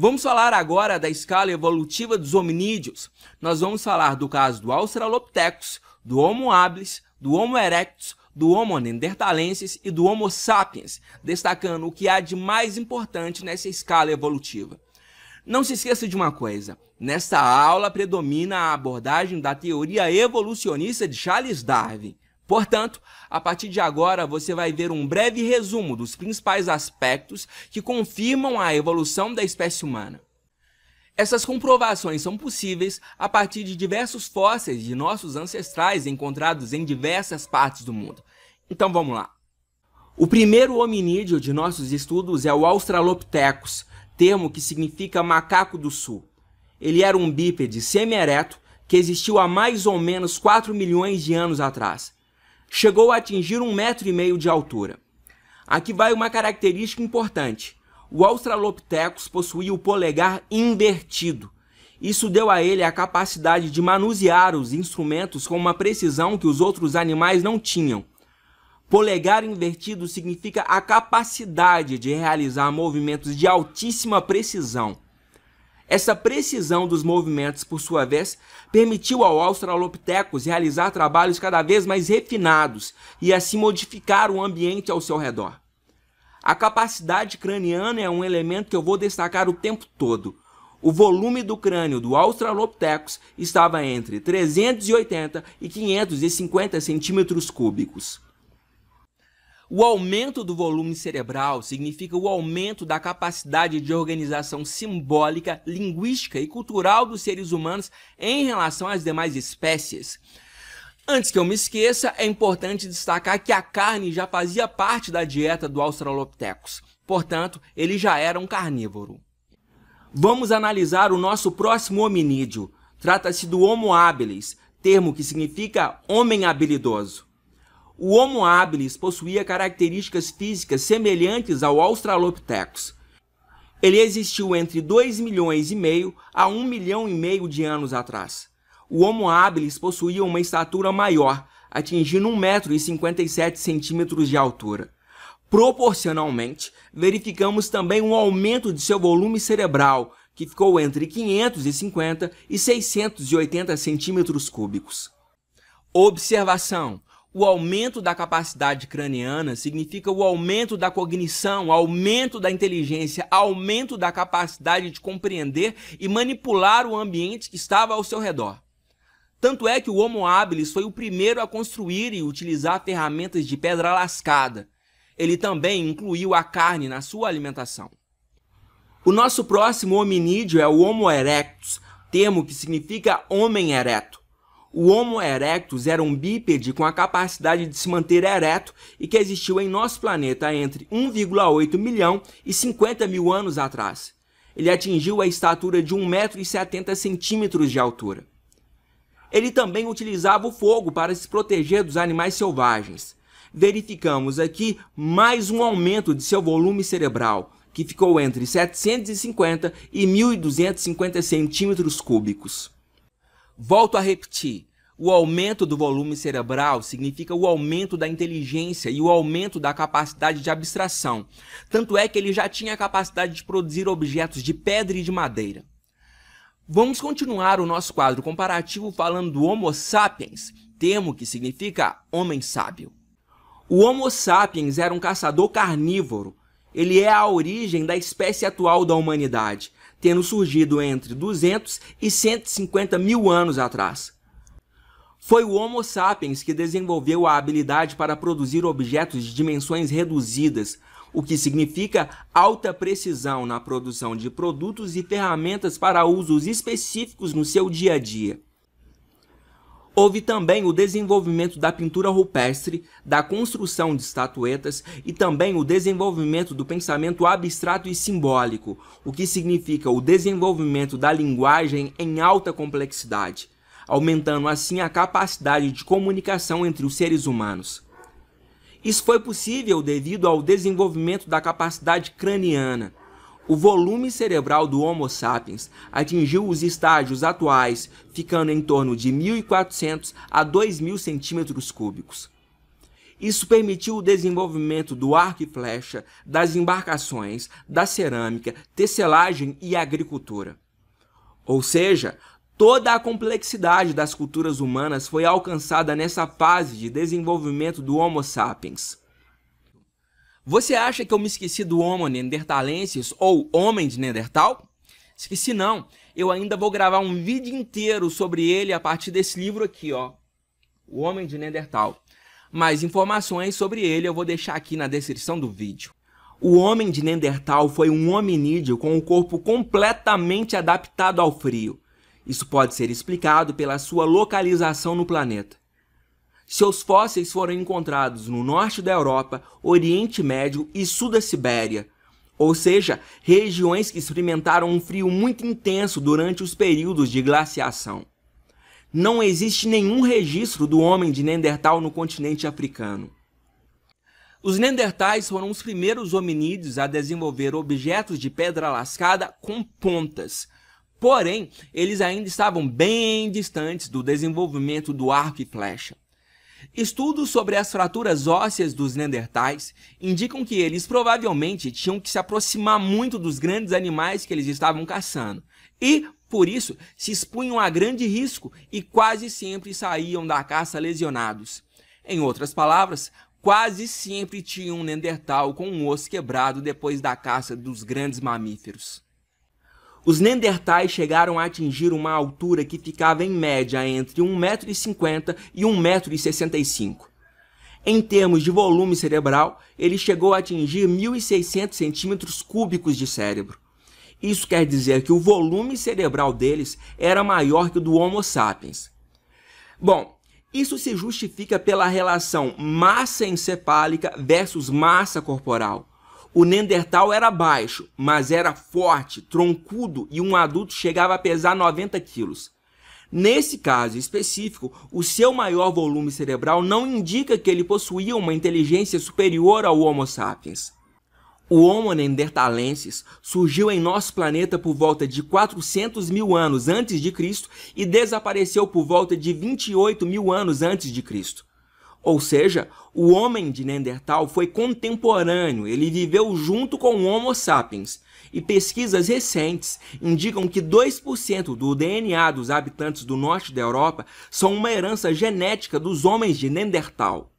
Vamos falar agora da escala evolutiva dos hominídeos. Nós vamos falar do caso do Australopithecus, do Homo habilis, do Homo erectus, do Homo neanderthalensis e do Homo sapiens, destacando o que há de mais importante nessa escala evolutiva. Não se esqueça de uma coisa, nesta aula predomina a abordagem da teoria evolucionista de Charles Darwin. Portanto, a partir de agora você vai ver um breve resumo dos principais aspectos que confirmam a evolução da espécie humana. Essas comprovações são possíveis a partir de diversos fósseis de nossos ancestrais encontrados em diversas partes do mundo. Então vamos lá. O primeiro hominídeo de nossos estudos é o Australopithecus, termo que significa macaco do sul. Ele era um bípede semi-ereto que existiu há mais ou menos 4 milhões de anos atrás chegou a atingir um metro e meio de altura. Aqui vai uma característica importante. O Australopithecus possuía o polegar invertido. Isso deu a ele a capacidade de manusear os instrumentos com uma precisão que os outros animais não tinham. Polegar invertido significa a capacidade de realizar movimentos de altíssima precisão. Essa precisão dos movimentos, por sua vez, permitiu ao Australopithecus realizar trabalhos cada vez mais refinados e assim modificar o ambiente ao seu redor. A capacidade craniana é um elemento que eu vou destacar o tempo todo. O volume do crânio do Australopithecus estava entre 380 e 550 centímetros cúbicos. O aumento do volume cerebral significa o aumento da capacidade de organização simbólica, linguística e cultural dos seres humanos em relação às demais espécies. Antes que eu me esqueça, é importante destacar que a carne já fazia parte da dieta do Australopithecus, portanto, ele já era um carnívoro. Vamos analisar o nosso próximo hominídeo. Trata-se do Homo habilis, termo que significa homem habilidoso. O Homo habilis possuía características físicas semelhantes ao Australopithecus. Ele existiu entre 2 milhões e meio a 1 milhão e meio de anos atrás. O Homo habilis possuía uma estatura maior, atingindo 1,57m de altura. Proporcionalmente, verificamos também um aumento de seu volume cerebral, que ficou entre 550 e 680 centímetros cúbicos. Observação: o aumento da capacidade craniana significa o aumento da cognição, aumento da inteligência, aumento da capacidade de compreender e manipular o ambiente que estava ao seu redor. Tanto é que o Homo habilis foi o primeiro a construir e utilizar ferramentas de pedra lascada. Ele também incluiu a carne na sua alimentação. O nosso próximo hominídeo é o Homo erectus, termo que significa homem ereto. O Homo erectus era um bípede com a capacidade de se manter ereto e que existiu em nosso planeta entre 1,8 milhão e 50 mil anos atrás. Ele atingiu a estatura de 1,70m de altura. Ele também utilizava o fogo para se proteger dos animais selvagens. Verificamos aqui mais um aumento de seu volume cerebral, que ficou entre 750 e 1.250 centímetros cúbicos. Volto a repetir. O aumento do volume cerebral significa o aumento da inteligência e o aumento da capacidade de abstração. Tanto é que ele já tinha a capacidade de produzir objetos de pedra e de madeira. Vamos continuar o nosso quadro comparativo falando do Homo sapiens, termo que significa homem sábio. O Homo sapiens era um caçador carnívoro. Ele é a origem da espécie atual da humanidade tendo surgido entre 200 e 150 mil anos atrás. Foi o Homo sapiens que desenvolveu a habilidade para produzir objetos de dimensões reduzidas, o que significa alta precisão na produção de produtos e ferramentas para usos específicos no seu dia a dia. Houve também o desenvolvimento da pintura rupestre, da construção de estatuetas e também o desenvolvimento do pensamento abstrato e simbólico, o que significa o desenvolvimento da linguagem em alta complexidade, aumentando assim a capacidade de comunicação entre os seres humanos. Isso foi possível devido ao desenvolvimento da capacidade craniana, o volume cerebral do Homo sapiens atingiu os estágios atuais, ficando em torno de 1.400 a 2.000 centímetros cúbicos. Isso permitiu o desenvolvimento do arco e flecha, das embarcações, da cerâmica, tecelagem e agricultura. Ou seja, toda a complexidade das culturas humanas foi alcançada nessa fase de desenvolvimento do Homo sapiens. Você acha que eu me esqueci do Homo Neanderthalensis ou Homem de Neandertal? Esqueci não. Eu ainda vou gravar um vídeo inteiro sobre ele a partir desse livro aqui, ó. O Homem de Neandertal. Mais informações sobre ele eu vou deixar aqui na descrição do vídeo. O Homem de Neandertal foi um hominídeo com o um corpo completamente adaptado ao frio. Isso pode ser explicado pela sua localização no planeta. Seus fósseis foram encontrados no norte da Europa, Oriente Médio e sul da Sibéria, ou seja, regiões que experimentaram um frio muito intenso durante os períodos de glaciação. Não existe nenhum registro do homem de Neandertal no continente africano. Os Neandertais foram os primeiros hominídeos a desenvolver objetos de pedra lascada com pontas. Porém, eles ainda estavam bem distantes do desenvolvimento do arco e flecha. Estudos sobre as fraturas ósseas dos Neandertais indicam que eles provavelmente tinham que se aproximar muito dos grandes animais que eles estavam caçando e, por isso, se expunham a grande risco e quase sempre saíam da caça lesionados. Em outras palavras, quase sempre tinha um Neandertal com um osso quebrado depois da caça dos grandes mamíferos. Os Neandertais chegaram a atingir uma altura que ficava em média entre 1,50m e 1,65m. Em termos de volume cerebral, ele chegou a atingir 1.600 centímetros cúbicos de cérebro. Isso quer dizer que o volume cerebral deles era maior que o do Homo sapiens. Bom, isso se justifica pela relação massa encefálica versus massa corporal. O Neandertal era baixo, mas era forte, troncudo e um adulto chegava a pesar 90 quilos. Nesse caso específico, o seu maior volume cerebral não indica que ele possuía uma inteligência superior ao Homo sapiens. O Homo neanderthalensis surgiu em nosso planeta por volta de 400 mil anos antes de Cristo e desapareceu por volta de 28 mil anos antes de Cristo. Ou seja, o homem de Neandertal foi contemporâneo, ele viveu junto com o Homo sapiens. E pesquisas recentes indicam que 2% do DNA dos habitantes do norte da Europa são uma herança genética dos homens de Neandertal.